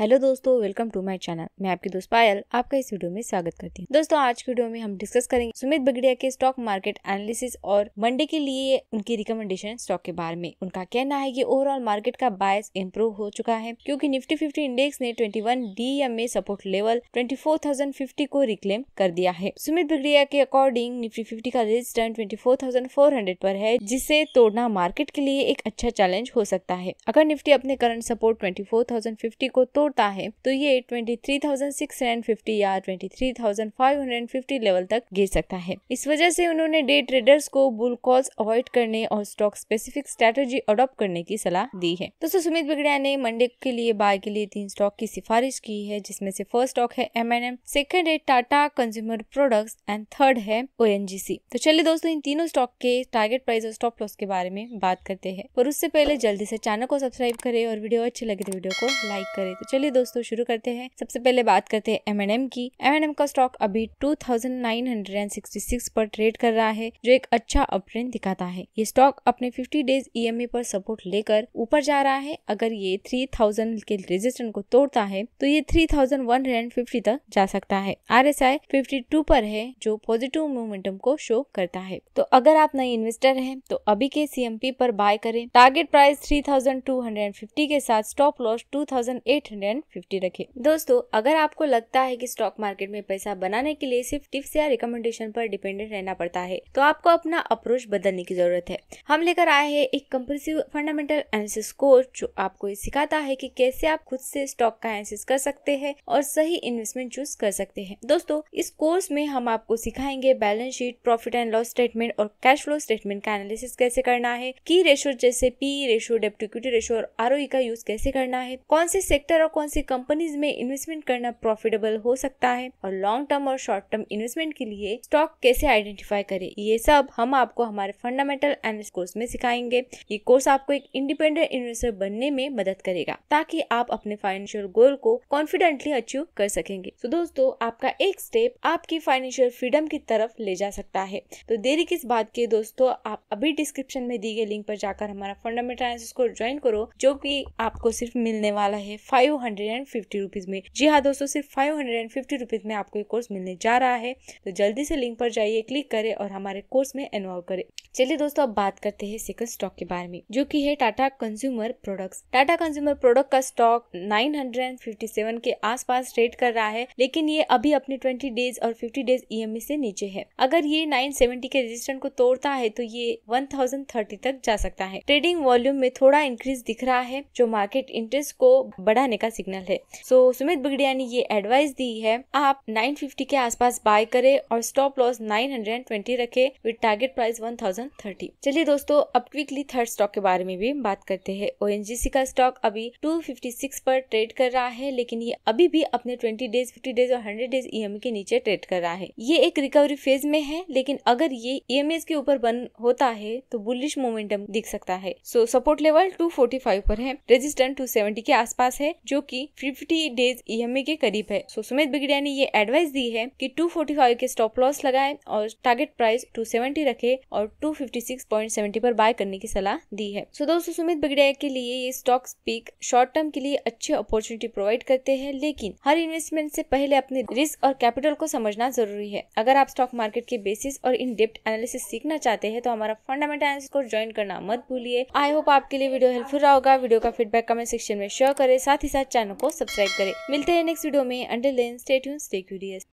hello दोस्तों welcome to my channel मैं आपकी दोस्त पायल आपका इस वीडियो में स्वागत करती हूँ दोस्तों आज की वीडियो में हम डिस्कस करेंगे सुमित बगड़िया के स्टॉक मार्केट एनालिसिस और मंडे के लिए उनकी रिकमेंडेशन स्टॉक के बारे में उनका कहना है कि ओवरऑल मार्केट का बायस इम्प्रूव हो चुका है क्योंकि निफ्टी फिफ्टी इंडेक्स ने ट्वेंटी वन में सपोर्ट लेवल ट्वेंटी को रिक्लेम कर दिया है सुमित बगड़िया के अकॉर्डिंग निफ्टी फिफ्टी का रेजिस्टेंस ट्वेंटी पर है जिसे तोड़ना मार्केट के लिए एक अच्छा चैलेंज हो सकता है अगर निफ्टी अपने करंट सपोर्ट ट्वेंटी को तोड़ तोड़ता है तो ये 23,650 या 23,550 लेवल तक गिर सकता है इस वजह से उन्होंने डे ट्रेडर्स को बुल कॉल्स अवॉइड करने और स्टॉक स्पेसिफिक स्ट्रेटेजी अडोप्ट करने की सलाह दी है दोस्तों सुमित बिगड़िया ने मंडे के लिए बाय के लिए तीन स्टॉक की सिफारिश की है जिसमें से फर्स्ट स्टॉक है एम एन एम सेकेंड है Tata consumer product and third है ओ तो चलिए दोस्तों इन तीनों स्टॉक के टारगेट प्राइस और स्टॉप लॉस के बारे में बात करते हैं पर उससे पहले जल्दी से चैनल को सब्सक्राइब करें और वीडियो अच्छी लगे तो वीडियो को लाइक करें तो चलिए चलिए दोस्तों शुरू करते हैं सबसे पहले बात करते हैं एम एन एम की एम एन एम का स्टॉक अभी 2966 पर ट्रेड कर रहा है जो एक अच्छा अपट्रेंड दिखाता है ये स्टॉक अपने 50 डेज ईएमए पर सपोर्ट लेकर ऊपर जा रहा है अगर ये 3000 के रेजिस्टेंस को तोड़ता है तो ये 3150 तक जा सकता है आर एस आई पर है जो पॉजिटिव मोमेंटम को शो करता है तो अगर आप नए इन्वेस्टर हैं तो अभी के सीएमपी पर बाय करें टारगेट प्राइस 3250 के साथ स्टॉप लॉस 2800 150 फिफ्टी रखें दोस्तों अगर आपको लगता है कि स्टॉक मार्केट में पैसा बनाने के लिए सिर्फ टिप्स या रिकमेंडेशन पर डिपेंडेंट रहना पड़ता है तो आपको अपना अप्रोच बदलने की जरूरत है हम लेकर आए हैं एक कम्प्रेसिव फंडामेंटल एनालिसिस कोर्स जो आपको ये सिखाता है की कैसे आप खुद से स्टॉक का एनालिसिस कर सकते हैं और सही इन्वेस्टमेंट चूज कर सकते हैं दोस्तों इस कोर्स में हम आपको सिखाएंगे balance sheet profit and loss statement और कैश फ्लो स्टेटमेंट का एनालिसिस कैसे करना है की रेशो जैसे पी रेशो डेप्टिक्यूटी रेशो और आर e का यूज कैसे करना है कौन से सेक्टर और कौन सी कंपनीज में इन्वेस्टमेंट करना प्रॉफिटेबल हो सकता है और लॉन्ग टर्म और शॉर्ट टर्म इन्वेस्टमेंट के लिए स्टॉक कैसे आइडेंटिफाई करें ये सब हम आपको हमारे फंडामेंटल एनालिस्ट कोर्स में सिखाएंगे ये कोर्स आपको एक इंडिपेंडेंट इन्वेस्टर बनने में मदद करेगा ताकि आप अपने फाइनेंशियल गोल को कॉन्फिडेंटली अचीव कर सकेंगे तो दोस्तों आपका एक स्टेप आपकी फाइनेंशियल फ्रीडम की तरफ ले जा सकता है तो देरी किस बात की दोस्तों आप अभी डिस्क्रिप्शन में दी गई लिंक पर जाकर हमारा फंडामेंटल एनालिसिस कोर्स ज्वाइन करो जो की आपको सिर्फ मिलने वाला है five hundred and fifty rupees में जी हाँ दोस्तों सिर्फ five hundred and fifty rupees में आपको ये कोर्स मिलने जा रहा है तो जल्दी से लिंक पर जाइए क्लिक करें और हमारे कोर्स में एनरोल करें चलिए दोस्तों अब बात करते हैं सेकंड स्टॉक के बारे में जो कि है Tata consumer products Tata consumer product का स्टॉक 957 के आसपास ट्रेड कर रहा है लेकिन ये अभी अपने 20 डेज और 50 डेज ईएमई e से नीचे है अगर ये 970 के रेजिस्टेंट को तोड़ता है तो ये 1030 तक जा सकता है ट्रेडिंग वॉल्यूम में थोड़ा इंक्रीज दिख रहा है जो मार्केट इंटरेस्ट को बढ़ाने का सिग्नल है सो so, सुमित बिगड़िया ने ये एडवाइस दी है आप 950 के आसपास बाय करें और स्टॉप लॉस 920 रखें विद टारगेट प्राइस 1030 चलिए दोस्तों अब क्विकली थर्ड स्टॉक के बारे में भी बात करते हैं ओ का स्टॉक अभी 256 पर ट्रेड कर रहा है लेकिन ये अभी भी अपने 20 डेज 50 डेज और 100 डेज ई के नीचे ट्रेड कर रहा है ये एक रिकवरी फेज में है लेकिन अगर ये ई e के ऊपर बंद होता है तो बुलिश मोमेंटम दिख सकता है सो सपोर्ट लेवल 245 पर है रेजिस्टेंट 270 के आसपास है जो कि 50 डेज ई के करीब है सो सुमित बिगड़िया ने ये एडवाइस दी है कि 245 के स्टॉप लॉस लगाए और टारगेट प्राइस 270 रखे और 256.70 पर बाय करने की सलाह दी है सो दोस्तों सुमित बिगड़िया के लिए ये स्टॉक पीक शॉर्ट टर्म के लिए अच्छे अपॉर्चुनिटी प्रोवाइड करते हैं लेकिन हर इन्वेस्टमेंट से पहले अपने रिस्क और कैपिटल को समझना जरूरी है अगर आप स्टॉक मार्केट के बेसिस और इन डेप्थ एनालिसिस सीखना चाहते हैं तो हमारा फंडामेंटल एनालिसिस को ज्वाइन करना मत भूलिए आई होप आपके लिए वीडियो हेल्पफुल रहा होगा वीडियो का फीडबैक कमेंट सेक्शन में शेयर करें साथ ही साथ चैनल को सब्सक्राइब करें मिलते हैं नेक्स्ट वीडियो में until then stay stay curious